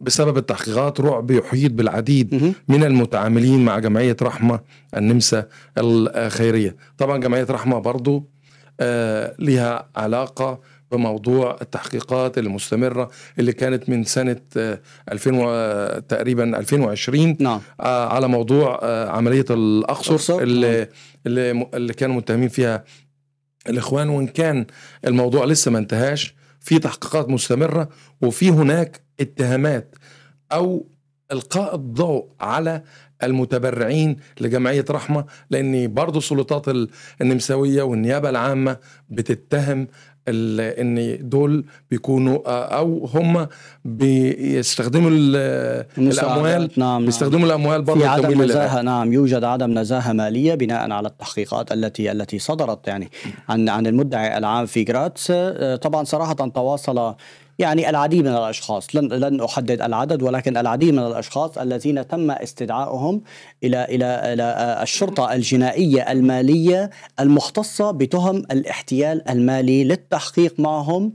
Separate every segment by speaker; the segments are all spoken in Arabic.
Speaker 1: بسبب التحقيقات رعب يحيط بالعديد من المتعاملين مع جمعية رحمة النمسا الخيرية طبعا جمعية رحمة برضو آه، لها علاقة بموضوع التحقيقات المستمرة اللي كانت من سنة 2000 آه، تقريبا 2020 نعم. آه، على موضوع عملية الأقصر نعم. اللي, اللي, اللي كانوا متهمين فيها الإخوان وإن كان الموضوع لسه ما انتهاش في تحقيقات مستمرة وفي هناك اتهامات او القاء الضوء على المتبرعين لجمعيه رحمه لان برضه السلطات النمساويه والنيابه العامه بتتهم ان دول بيكونوا او هم بيستخدموا الاموال نعم, نعم. بيستخدموا نعم. الاموال برضه في عدم نزاهه
Speaker 2: نعم يوجد عدم نزاهه ماليه بناء على التحقيقات التي التي صدرت يعني عن عن المدعي العام في جراتس آه، طبعا صراحه تواصل يعني العديد من الاشخاص لن لن احدد العدد ولكن العديد من الاشخاص الذين تم استدعائهم الى الى الى الشرطه الجنائيه الماليه المختصه بتهم الاحتيال المالي للتحقيق معهم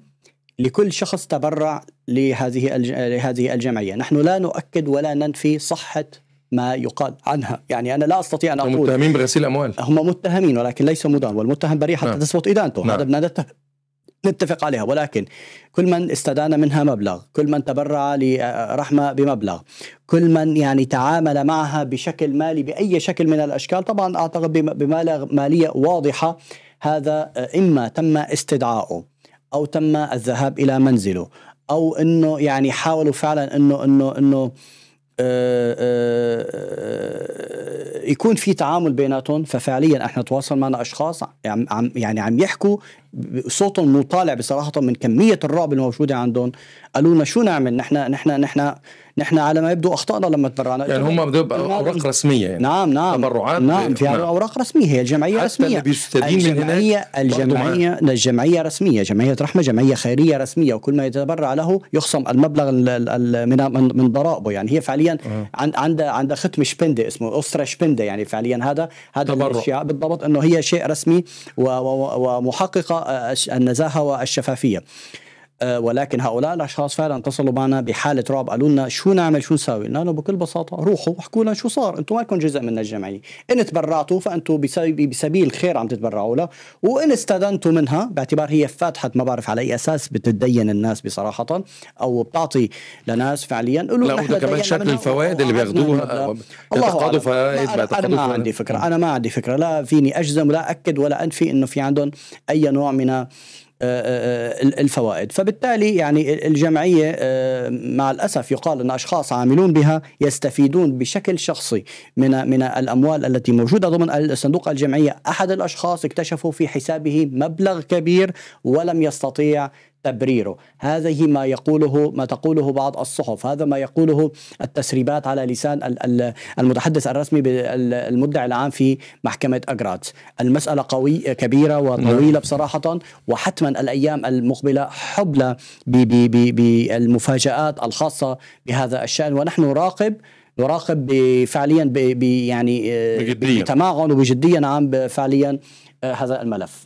Speaker 2: لكل شخص تبرع لهذه لهذه الجمعيه، نحن لا نؤكد ولا ننفي صحه ما يقال عنها يعني أنا لا أستطيع أن أقول هم متهمين بغسيل أموال هم متهمين ولكن ليس مدان والمتهم بريء حتى نعم. تثبت إدانته نعم. هذا بدنا نتفق عليها ولكن كل من استدان منها مبلغ كل من تبرع لرحمة بمبلغ كل من يعني تعامل معها بشكل مالي بأي شكل من الأشكال طبعا أعتقد بمبالغ مالية واضحة هذا إما تم استدعائه أو تم الذهاب إلى منزله أو أنه يعني حاولوا فعلا أنه أنه أنه آه، آه، آه، يكون في تعامل بيناتهم ففعليا احنا تواصل معنا اشخاص عم يعني عم يحكوا صوتهم مطالع بصراحه من كميه الرعب الموجوده عندهم قالوا لنا شو نعمل نحن نحن نحن نحن على ما يبدو اخطانا لما تبرعنا يعني هم اوراق رسميه يعني نعم نعم تبرعات نعم في نعم. اوراق رسميه هي الجمعيه حتى رسميه اللي بيستدين الجمعيه من الجمعيه الجمعيه رسميه جمعيه رحمه جمعيه خيريه رسميه وكل ما يتبرع له يخصم المبلغ من من ضرائبه يعني هي فعليا عندها آه. عندها ختم شبنده اسمه اسره شبنده يعني فعليا هذا هذا تبرع. بالضبط انه هي شيء رسمي ومحققه النزاهه والشفافيه آه، ولكن هؤلاء الاشخاص فعلا اتصلوا معنا بحاله رعب قالوا لنا شو نعمل شو نساوي؟ قلنا لهم بكل بساطه روحوا احكوا لنا شو صار انتم مالكم جزء من الجمعيه، ان تبرعتوا فانتم بسبيل الخير عم تتبرعوا لها، وان استدنتوا منها باعتبار هي فاتحه ما بعرف على اي اساس بتدين الناس بصراحه او بتعطي لناس فعليا لا كمان شكل الفوائد اللي بياخدوها آه، يتقاضوا فوائد انا إيه، ما عندي فكره انا ما عندي فكره لا فيني اجزم ولا اكد ولا انفي انه في عندهم اي نوع من آه، آه، آه، الفوائد فبالتالي يعني الجمعية مع الأسف يقال أن أشخاص عاملون بها يستفيدون بشكل شخصي من من الأموال التي موجودة ضمن الصندوق الجمعية أحد الأشخاص اكتشفوا في حسابه مبلغ كبير ولم يستطيع تبريره هذه ما يقوله ما تقوله بعض الصحف هذا ما يقوله التسريبات على لسان المتحدث الرسمي المدعي العام في محكمة أجرات المسألة قوي كبيرة وطويلة نعم. بصراحة وحتما الأيام المقبلة حبلى بالمفاجآت الخاصة بهذا الشأن ونحن نراقب نراقب فعليا ب يعني آه، بتمعن وبجديه نعم فعليا آه، هذا الملف